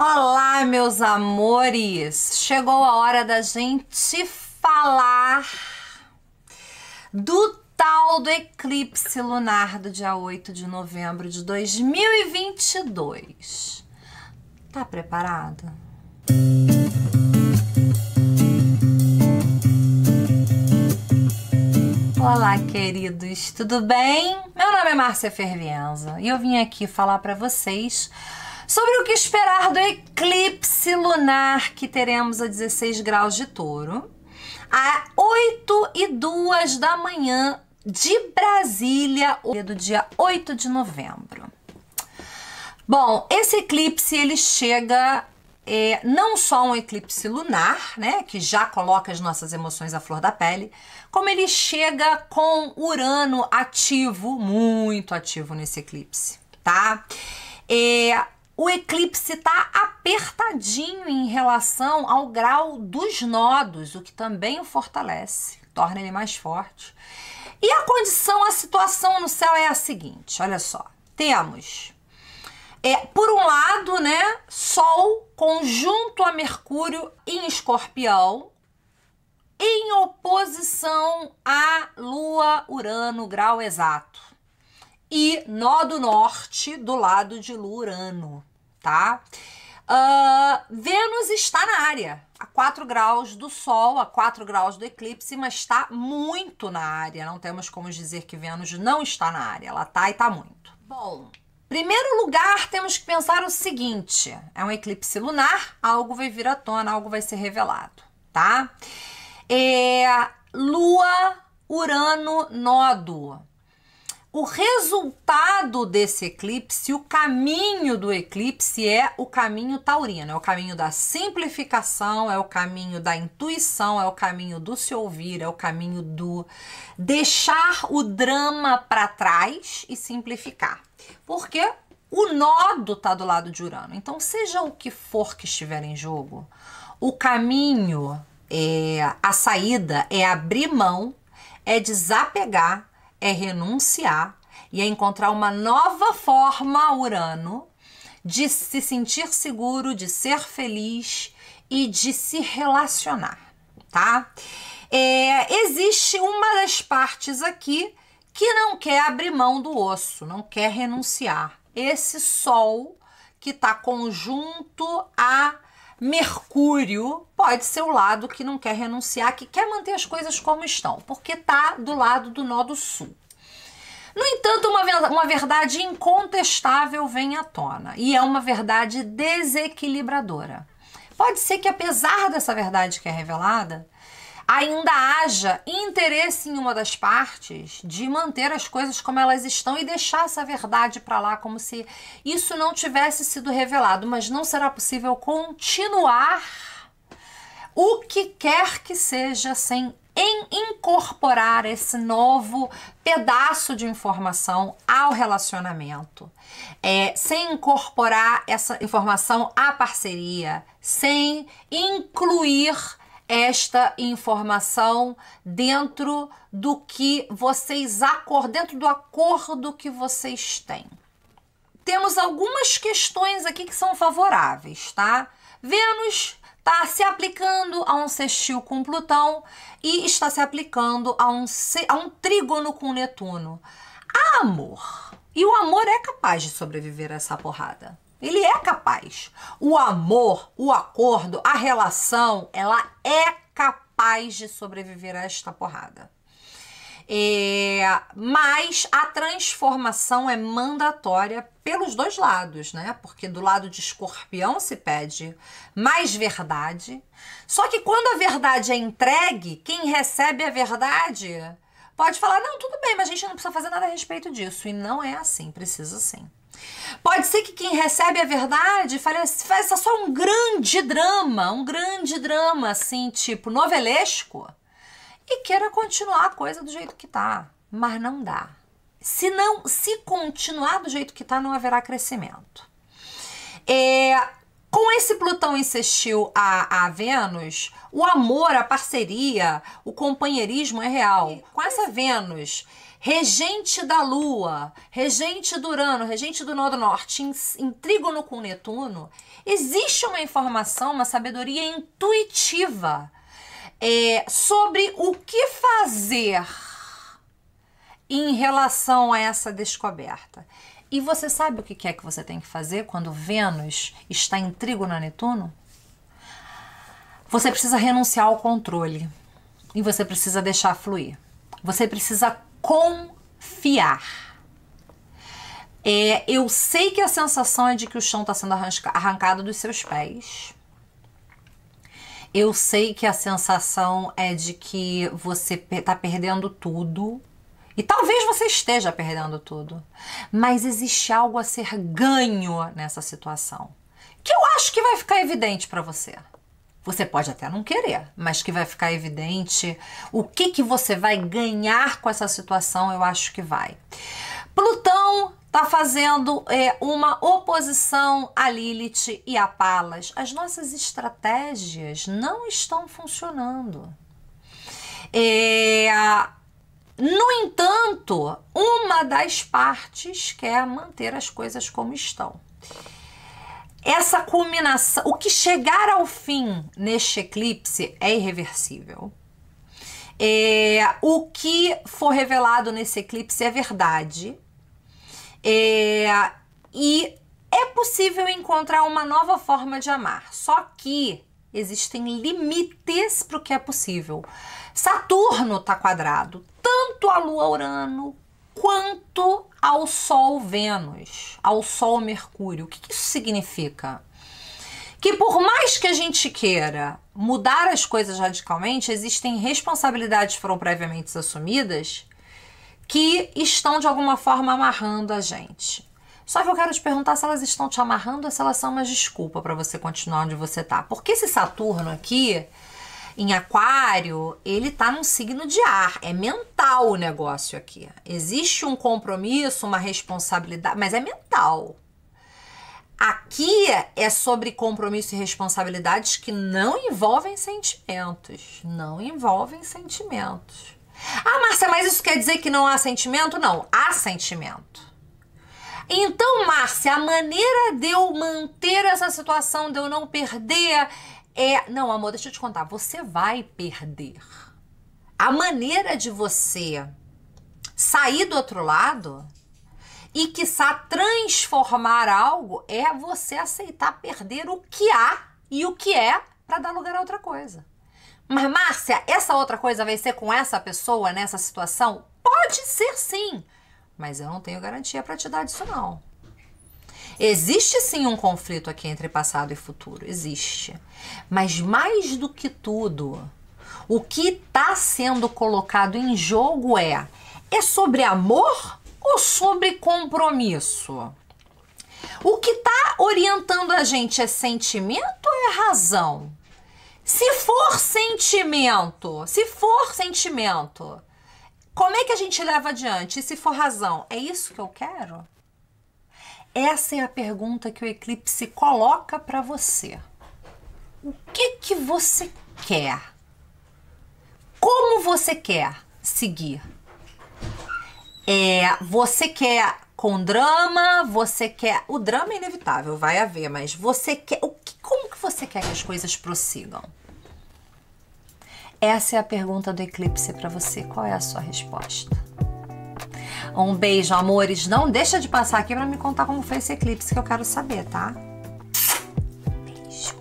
Olá, meus amores! Chegou a hora da gente falar do tal do eclipse lunar do dia 8 de novembro de 2022. Tá preparado? Olá, queridos, tudo bem? Meu nome é Márcia Fervenza e eu vim aqui falar para vocês sobre o que esperar do eclipse lunar que teremos a 16 graus de touro, a 8 e 2 da manhã de Brasília, do dia 8 de novembro. Bom, esse eclipse ele chega é, não só um eclipse lunar, né, que já coloca as nossas emoções à flor da pele, como ele chega com Urano ativo, muito ativo nesse eclipse, tá? É, o eclipse está apertadinho em relação ao grau dos nodos, o que também o fortalece, torna ele mais forte. E a condição, a situação no céu é a seguinte: olha só, temos é, por um lado, né, Sol conjunto a Mercúrio em Escorpião, em oposição à Lua, Urano, grau exato e nó do norte do lado de Lurano, tá? Uh, Vênus está na área, a 4 graus do Sol, a 4 graus do eclipse, mas está muito na área. Não temos como dizer que Vênus não está na área, ela está e está muito. Bom, primeiro lugar, temos que pensar o seguinte: é um eclipse lunar, algo vai vir à tona, algo vai ser revelado, tá? É, Lua, Urano, Nodo. O resultado desse eclipse, o caminho do eclipse é o caminho taurino, é o caminho da simplificação, é o caminho da intuição, é o caminho do se ouvir, é o caminho do deixar o drama para trás e simplificar. Porque o nodo está do lado de Urano. Então, seja o que for que estiver em jogo, o caminho, é, a saída é abrir mão, é desapegar é renunciar e é encontrar uma nova forma, Urano, de se sentir seguro, de ser feliz e de se relacionar, tá? É, existe uma das partes aqui que não quer abrir mão do osso, não quer renunciar. Esse sol que está conjunto a Mercúrio pode ser o lado que não quer renunciar, que quer manter as coisas como estão, porque está do lado do nó do sul. No entanto, uma, uma verdade incontestável vem à tona e é uma verdade desequilibradora. Pode ser que, apesar dessa verdade que é revelada, ainda haja interesse em uma das partes de manter as coisas como elas estão e deixar essa verdade para lá como se isso não tivesse sido revelado, mas não será possível continuar o que quer que seja sem em incorporar esse novo pedaço de informação ao relacionamento, é, sem incorporar essa informação à parceria, sem incluir esta informação dentro do que vocês acordam, dentro do acordo que vocês têm. Temos algumas questões aqui que são favoráveis, tá? Vênus está se aplicando a um sextil com Plutão e está se aplicando a um, a um trígono com Netuno. amor. E o amor é capaz de sobreviver a essa porrada. Ele é capaz. O amor, o acordo, a relação, ela é capaz de sobreviver a esta porrada. É, mas a transformação é mandatória pelos dois lados, né? Porque do lado de escorpião se pede mais verdade. Só que quando a verdade é entregue, quem recebe a verdade pode falar: não, tudo bem, mas a gente não precisa fazer nada a respeito disso. E não é assim, precisa sim. Pode ser que quem recebe a verdade faça só um grande drama, um grande drama, assim, tipo novelesco, e queira continuar a coisa do jeito que tá. Mas não dá. Se não, se continuar do jeito que tá, não haverá crescimento. É, com esse Plutão insistiu a, a Vênus, o amor, a parceria, o companheirismo é real. Com essa Vênus regente da Lua, regente do Urano, regente do Nodo Norte, em, em trígono com Netuno, existe uma informação, uma sabedoria intuitiva é, sobre o que fazer em relação a essa descoberta. E você sabe o que é que você tem que fazer quando Vênus está em trígono a Netuno? Você precisa renunciar ao controle e você precisa deixar fluir. Você precisa confiar. É, eu sei que a sensação é de que o chão está sendo arrancado dos seus pés. Eu sei que a sensação é de que você está perdendo tudo. E talvez você esteja perdendo tudo. Mas existe algo a ser ganho nessa situação. Que eu acho que vai ficar evidente para você. Você pode até não querer, mas que vai ficar evidente o que, que você vai ganhar com essa situação, eu acho que vai. Plutão está fazendo é, uma oposição a Lilith e a Palas. As nossas estratégias não estão funcionando. É, no entanto, uma das partes quer manter as coisas como estão essa culminação, o que chegar ao fim neste eclipse é irreversível. É, o que for revelado nesse eclipse é verdade. É, e é possível encontrar uma nova forma de amar. Só que existem limites para o que é possível. Saturno está quadrado, tanto a Lua Urano quanto ao Sol Vênus, ao Sol Mercúrio. O que, isso significa? Que por mais que a gente queira mudar as coisas radicalmente, existem responsabilidades que foram previamente assumidas que estão de alguma forma amarrando a gente. Só que eu quero te perguntar se elas estão te amarrando ou se elas são uma desculpa para você continuar onde você está. Porque esse Saturno aqui, em aquário, ele tá num signo de ar. É mental o negócio aqui. Existe um compromisso, uma responsabilidade, mas é mental. Aqui é sobre compromisso e responsabilidades que não envolvem sentimentos. Não envolvem sentimentos. Ah, Márcia, mas isso quer dizer que não há sentimento? Não, há sentimento. Então, Márcia, a maneira de eu manter essa situação, de eu não perder é. Não, amor, deixa eu te contar. Você vai perder. A maneira de você sair do outro lado e, quiçá, transformar algo é você aceitar perder o que há e o que é para dar lugar a outra coisa. Mas, Márcia, essa outra coisa vai ser com essa pessoa nessa situação? Pode ser sim, mas eu não tenho garantia para te dar disso, não. Existe sim um conflito aqui entre passado e futuro, existe. Mas mais do que tudo, o que está sendo colocado em jogo é: é sobre amor ou sobre compromisso? O que está orientando a gente é sentimento ou é razão? Se for sentimento, se for sentimento, como é que a gente leva adiante? E se for razão, é isso que eu quero? Essa é a pergunta que o eclipse coloca para você. O que que você quer? Como você quer seguir? É, você quer com drama, você quer. O drama é inevitável, vai haver, mas você quer. O que, como que você quer que as coisas prossigam? Essa é a pergunta do eclipse para você. Qual é a sua resposta? Um beijo, amores. Não deixa de passar aqui para me contar como foi esse eclipse que eu quero saber, tá? Beijo.